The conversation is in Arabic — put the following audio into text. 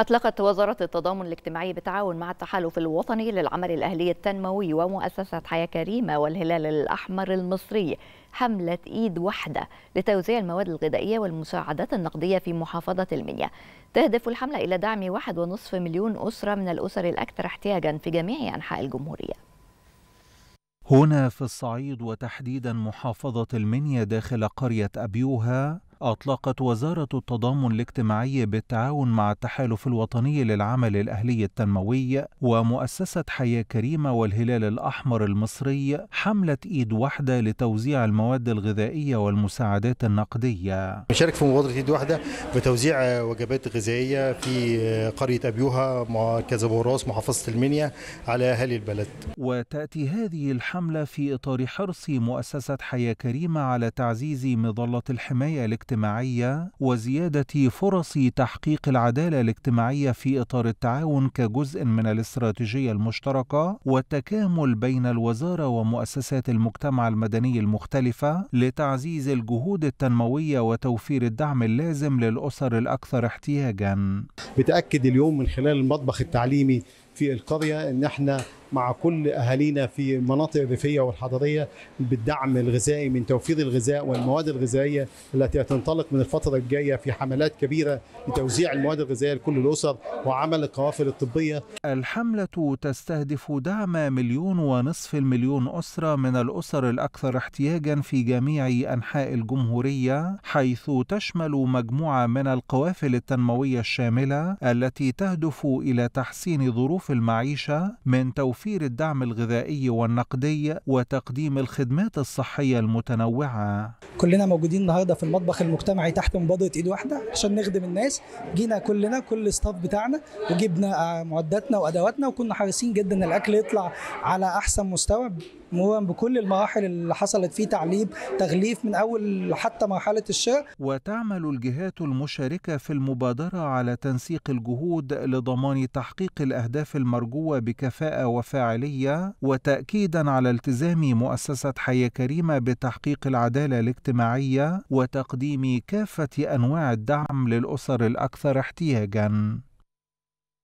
أطلقت وزارة التضامن الاجتماعي بالتعاون مع التحالف الوطني للعمل الأهلي التنموي ومؤسسة حياة كريمة والهلال الأحمر المصري حملة إيد واحدة لتوزيع المواد الغذائية والمساعدات النقدية في محافظة المنيا تهدف الحملة إلى دعم 1.5 مليون أسرة من الأسر الأكثر احتياجا في جميع أنحاء الجمهورية هنا في الصعيد وتحديدا محافظة المنيا داخل قرية أبيوها أطلقت وزارة التضامن الاجتماعي بالتعاون مع التحالف الوطني للعمل الأهلي التنموي ومؤسسة حياة كريمة والهلال الأحمر المصري حملة إيد واحدة لتوزيع المواد الغذائية والمساعدات النقدية مشارك في مبادرة إيد واحدة بتوزيع وجبات غذائية في قرية أبيوها مركز بوراس محافظة المنيا على أهالي البلد وتأتي هذه الحملة في إطار حرص مؤسسة حياة كريمة على تعزيز مظلة الحماية الاجتماعية الاجتماعية وزيادة فرص تحقيق العدالة الاجتماعية في إطار التعاون كجزء من الاستراتيجية المشتركة والتكامل بين الوزارة ومؤسسات المجتمع المدني المختلفة لتعزيز الجهود التنموية وتوفير الدعم اللازم للأسر الأكثر احتياجا بتأكد اليوم من خلال المطبخ التعليمي في القرية أن احنا مع كل اهالينا في المناطق الريفيه والحضريه بالدعم الغذائي من توفير الغذاء والمواد الغذائيه التي هتنطلق من الفتره الجايه في حملات كبيره لتوزيع المواد الغذائيه لكل الاسر وعمل القوافل الطبيه. الحمله تستهدف دعم مليون ونصف المليون اسره من الاسر الاكثر احتياجا في جميع انحاء الجمهوريه حيث تشمل مجموعه من القوافل التنمويه الشامله التي تهدف الى تحسين ظروف المعيشه من توفير توفير الدعم الغذائي والنقدي وتقديم الخدمات الصحية المتنوعة كلنا موجودين النهارده في المطبخ المجتمعي تحت مبادرة إيد واحدة عشان نخدم الناس جينا كلنا كل الستاف بتاعنا وجبنا آه، معداتنا وأدواتنا وكنا حريصين جدا الأكل يطلع على أحسن مستوى مرورا بكل المراحل اللي حصلت فيه تعليب تغليف من اول حتى مرحله الشاء وتعمل الجهات المشاركه في المبادره على تنسيق الجهود لضمان تحقيق الاهداف المرجوه بكفاءه وفاعليه وتاكيدا على التزام مؤسسه حياه كريمه بتحقيق العداله الاجتماعيه وتقديم كافه انواع الدعم للاسر الاكثر احتياجا